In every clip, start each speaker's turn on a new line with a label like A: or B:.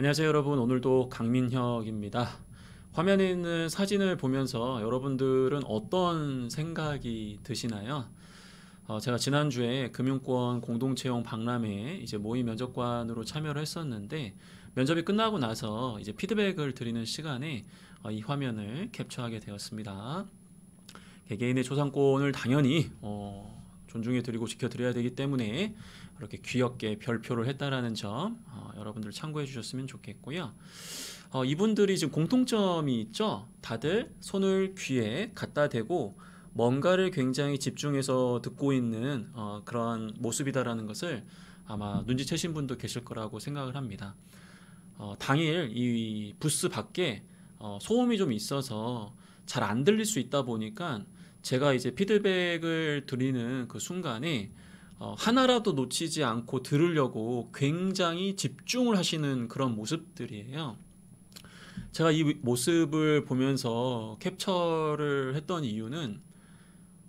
A: 안녕하세요 여러분 오늘도 강민혁입니다 화면에 있는 사진을 보면서 여러분들은 어떤 생각이 드시나요? 어, 제가 지난주에 금융권 공동채용 박람회 이제 모의 면접관으로 참여를 했었는데 면접이 끝나고 나서 이제 피드백을 드리는 시간에 어, 이 화면을 캡처하게 되었습니다 개개인의 초상권을 당연히 어, 존중해드리고 지켜드려야 되기 때문에 이렇게 귀엽게 별표를 했다라는 점 어, 여러분들 참고해 주셨으면 좋겠고요. 어, 이분들이 지금 공통점이 있죠. 다들 손을 귀에 갖다 대고 뭔가를 굉장히 집중해서 듣고 있는 어, 그런 모습이다라는 것을 아마 눈치채신 분도 계실 거라고 생각을 합니다. 어, 당일 이 부스 밖에 어, 소음이 좀 있어서 잘 안 들릴 수 있다 보니까 제가 이제 피드백을 드리는 그 순간에 어, 하나라도 놓치지 않고 들으려고 굉장히 집중을 하시는 그런 모습들이에요. 제가 이 모습을 보면서 캡처를 했던 이유는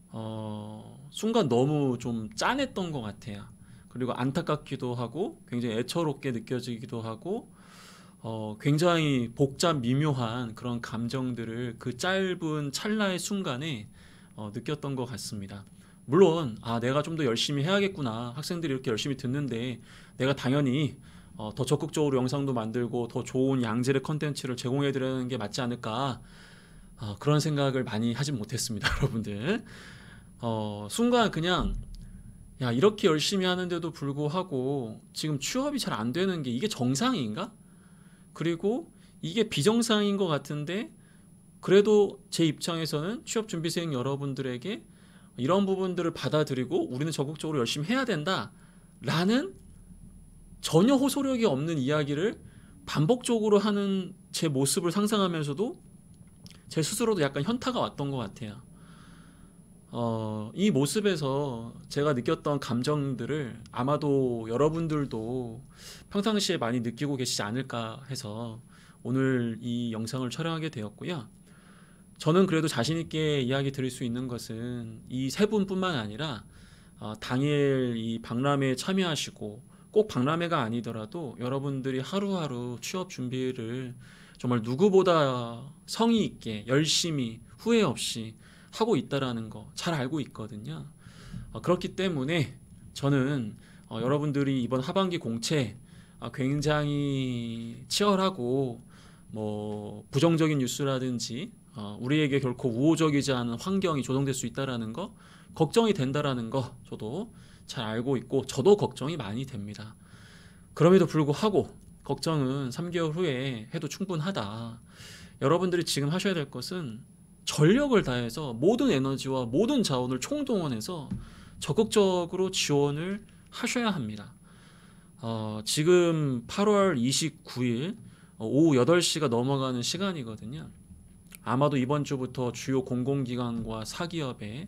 A: 어, 순간 너무 좀 짠했던 것 같아요. 그리고 안타깝기도 하고 굉장히 애처롭게 느껴지기도 하고 어, 굉장히 복잡 미묘한 그런 감정들을 그 짧은 찰나의 순간에 어, 느꼈던 것 같습니다. 물론 아 내가 좀 더 열심히 해야겠구나 학생들이 이렇게 열심히 듣는데 내가 당연히 어, 더 적극적으로 영상도 만들고 더 좋은 양질의 컨텐츠를 제공해 드리는 게 맞지 않을까 어, 그런 생각을 많이 하진 못했습니다 여러분들 어, 순간 그냥 야 이렇게 열심히 하는데도 불구하고 지금 취업이 잘 안 되는 게 이게 정상인가 그리고 이게 비정상인 것 같은데 그래도 제 입장에서는 취업 준비생 여러분들에게 이런 부분들을 받아들이고 우리는 적극적으로 열심히 해야 된다라는 전혀 호소력이 없는 이야기를 반복적으로 하는 제 모습을 상상하면서도 제 스스로도 약간 현타가 왔던 것 같아요. 어, 이 모습에서 제가 느꼈던 감정들을 아마도 여러분들도 평상시에 많이 느끼고 계시지 않을까 해서 오늘 이 영상을 촬영하게 되었고요. 저는 그래도 자신 있게 이야기 드릴 수 있는 것은 이 세 분뿐만 아니라 어, 당일 이 박람회에 참여하시고 꼭 박람회가 아니더라도 여러분들이 하루하루 취업 준비를 정말 누구보다 성의 있게 열심히 후회 없이 하고 있다라는 거 잘 알고 있거든요. 어, 그렇기 때문에 저는 어, 여러분들이 이번 하반기 공채 어, 굉장히 치열하고 뭐 부정적인 뉴스라든지 어, 우리에게 결코 우호적이지 않은 환경이 조성될 수 있다라는 거 걱정이 된다라는 거 저도 잘 알고 있고 저도 걱정이 많이 됩니다. 그럼에도 불구하고 걱정은 3개월 후에 해도 충분하다. 여러분들이 지금 하셔야 될 것은 전력을 다해서 모든 에너지와 모든 자원을 총동원해서 적극적으로 지원을 하셔야 합니다. 어, 지금 8월 29일 오후 8시가 넘어가는 시간이거든요. 아마도 이번 주부터 주요 공공기관과 사기업의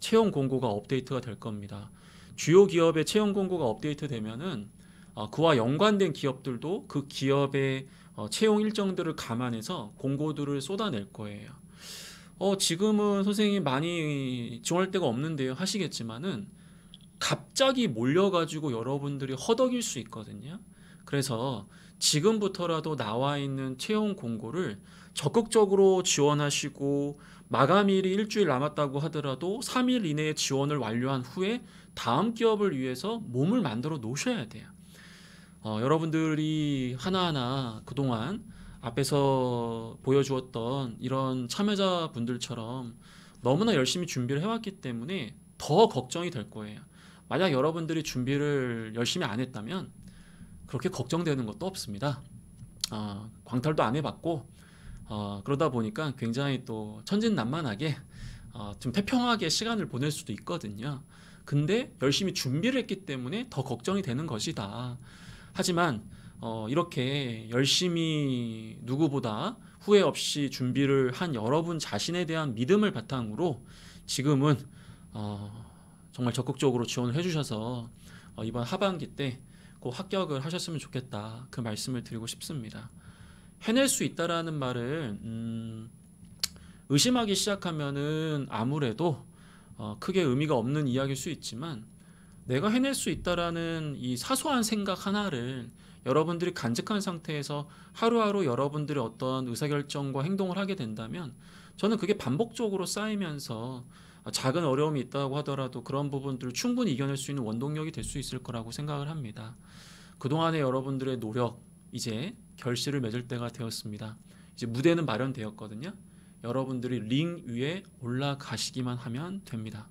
A: 채용 공고가 업데이트가 될 겁니다. 주요 기업의 채용 공고가 업데이트되면은 어, 그와 연관된 기업들도 그 기업의 어, 채용 일정들을 감안해서 공고들을 쏟아낼 거예요. 어, 지금은 선생님 많이 지원할 데가 없는데요 하시겠지만은 갑자기 몰려가지고 여러분들이 허덕일 수 있거든요. 그래서 지금부터라도 나와 있는 채용 공고를 적극적으로 지원하시고 마감일이 일주일 남았다고 하더라도 3일 이내에 지원을 완료한 후에 다음 기업을 위해서 몸을 만들어 놓으셔야 돼요. 어, 여러분들이 하나하나 그동안 앞에서 보여주었던 이런 참여자 분들처럼 너무나 열심히 준비를 해왔기 때문에 더 걱정이 될 거예요. 만약 여러분들이 준비를 열심히 안 했다면 그렇게 걱정되는 것도 없습니다. 어, 광탈도 안 해봤고 어, 그러다 보니까 굉장히 또 천진난만하게 어, 좀 태평하게 시간을 보낼 수도 있거든요. 근데 열심히 준비를 했기 때문에 더 걱정이 되는 것이다. 하지만 어, 이렇게 열심히 누구보다 후회 없이 준비를 한 여러분 자신에 대한 믿음을 바탕으로 지금은 어, 정말 적극적으로 지원을 해주셔서 어, 이번 하반기 때꼭 합격을 하셨으면 좋겠다 그 말씀을 드리고 싶습니다. 해낼 수 있다라는 말을 음, 의심하기 시작하면은 아무래도 어, 크게 의미가 없는 이야기일 수 있지만 내가 해낼 수 있다라는 이 사소한 생각 하나를 여러분들이 간직한 상태에서 하루하루 여러분들의 어떤 의사결정과 행동을 하게 된다면 저는 그게 반복적으로 쌓이면서 아, 작은 어려움이 있다고 하더라도 그런 부분들을 충분히 이겨낼 수 있는 원동력이 될 수 있을 거라고 생각을 합니다. 그동안의 여러분들의 노력 이제 결실을 맺을 때가 되었습니다. 이제 무대는 마련되었거든요. 여러분들이 링 위에 올라가시기만 하면 됩니다.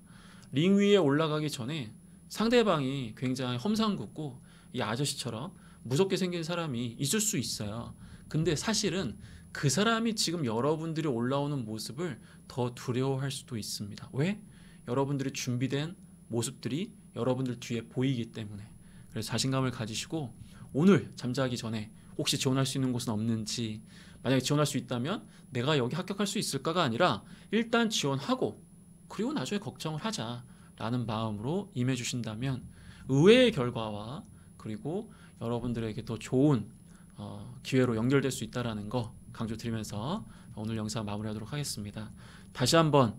A: 링 위에 올라가기 전에 상대방이 굉장히 험상궂고 이 아저씨처럼 무섭게 생긴 사람이 있을 수 있어요. 근데 사실은 그 사람이 지금 여러분들이 올라오는 모습을 더 두려워할 수도 있습니다. 왜? 여러분들이 준비된 모습들이 여러분들 뒤에 보이기 때문에 그래서 자신감을 가지시고 오늘 잠자기 전에 혹시 지원할 수 있는 곳은 없는지 만약에 지원할 수 있다면 내가 여기 합격할 수 있을까가 아니라 일단 지원하고 그리고 나중에 걱정을 하자라는 마음으로 임해 주신다면 의외의 결과와 그리고 여러분들에게 더 좋은 어, 기회로 연결될 수 있다라는 거 강조드리면서 오늘 영상 마무리하도록 하겠습니다. 다시 한번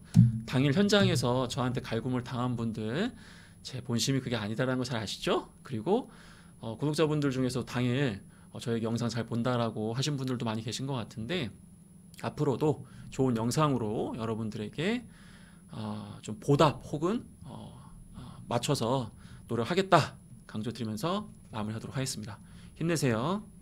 A: 당일 현장에서 저한테 갈굼을 당한 분들 제 본심이 그게 아니다라는 거 잘 아시죠? 그리고 어, 구독자분들 중에서 당일 어, 저의 영상 잘 본다라고 하신 분들도 많이 계신 것 같은데 앞으로도 좋은 영상으로 여러분들에게 어, 좀 보답 혹은 어, 어, 맞춰서 노력하겠다 강조드리면서 마무리하도록 하겠습니다. 힘내세요.